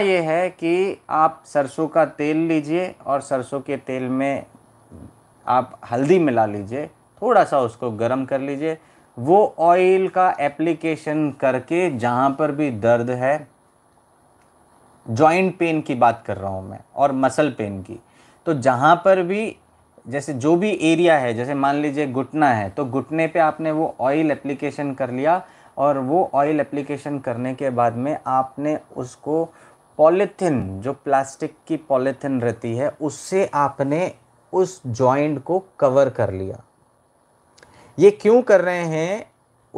ये है कि आप सरसों का तेल लीजिए और सरसों के तेल में आप हल्दी मिला लीजिए थोड़ा सा उसको गर्म कर लीजिए वो ऑयल का एप्लीकेशन करके जहाँ पर भी दर्द है जॉइंट पेन की बात कर रहा हूँ मैं और मसल पेन की तो जहाँ पर भी जैसे जो भी एरिया है जैसे मान लीजिए घुटना है तो घुटने पे आपने वो ऑयल एप्लीकेशन कर लिया और वो ऑयल एप्लीकेशन करने के बाद में आपने उसको पॉलीथिन जो प्लास्टिक की पॉलीथिन रहती है उससे आपने उस जॉइंट को कवर कर लिया ये क्यों कर रहे हैं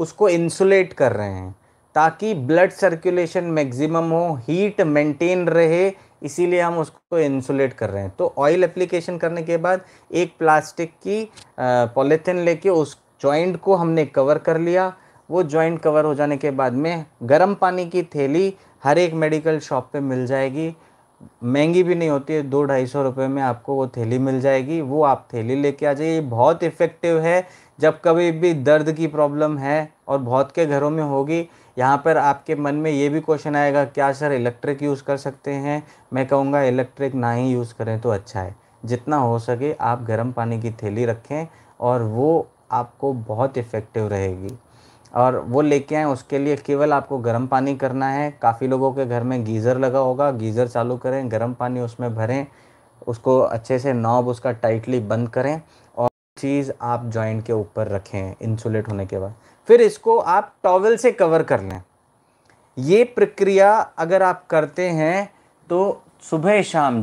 उसको इंसुलेट कर रहे हैं ताकि ब्लड सर्कुलेशन मैक्सिमम हो हीट मेंटेन रहे इसीलिए हम उसको इंसुलेट कर रहे हैं तो ऑयल एप्लीकेशन करने के बाद एक प्लास्टिक की पॉलीथिन लेके उस जॉइंट को हमने कवर कर लिया वो जॉइंट कवर हो जाने के बाद में गर्म पानी की थैली हर एक मेडिकल शॉप पे मिल जाएगी महंगी भी नहीं होती है दो ढाई सौ रुपये में आपको वो थैली मिल जाएगी वो आप थैली लेके आ जाइए बहुत इफ़ेक्टिव है जब कभी भी दर्द की प्रॉब्लम है और बहुत के घरों में होगी यहाँ पर आपके मन में ये भी क्वेश्चन आएगा क्या सर इलेक्ट्रिक यूज़ कर सकते हैं मैं कहूँगा इलेक्ट्रिक ना ही यूज़ करें तो अच्छा है जितना हो सके आप गर्म पानी की थैली रखें और वो आपको बहुत इफ़ेक्टिव रहेगी और वो लेके आएँ उसके लिए केवल आपको गर्म पानी करना है काफ़ी लोगों के घर में गीज़र लगा होगा गीज़र चालू करें गर्म पानी उसमें भरें उसको अच्छे से नॉब उसका टाइटली बंद करें और चीज़ आप जॉइंट के ऊपर रखें इंसुलेट होने के बाद फिर इसको आप टॉवल से कवर कर लें ये प्रक्रिया अगर आप करते हैं तो सुबह शाम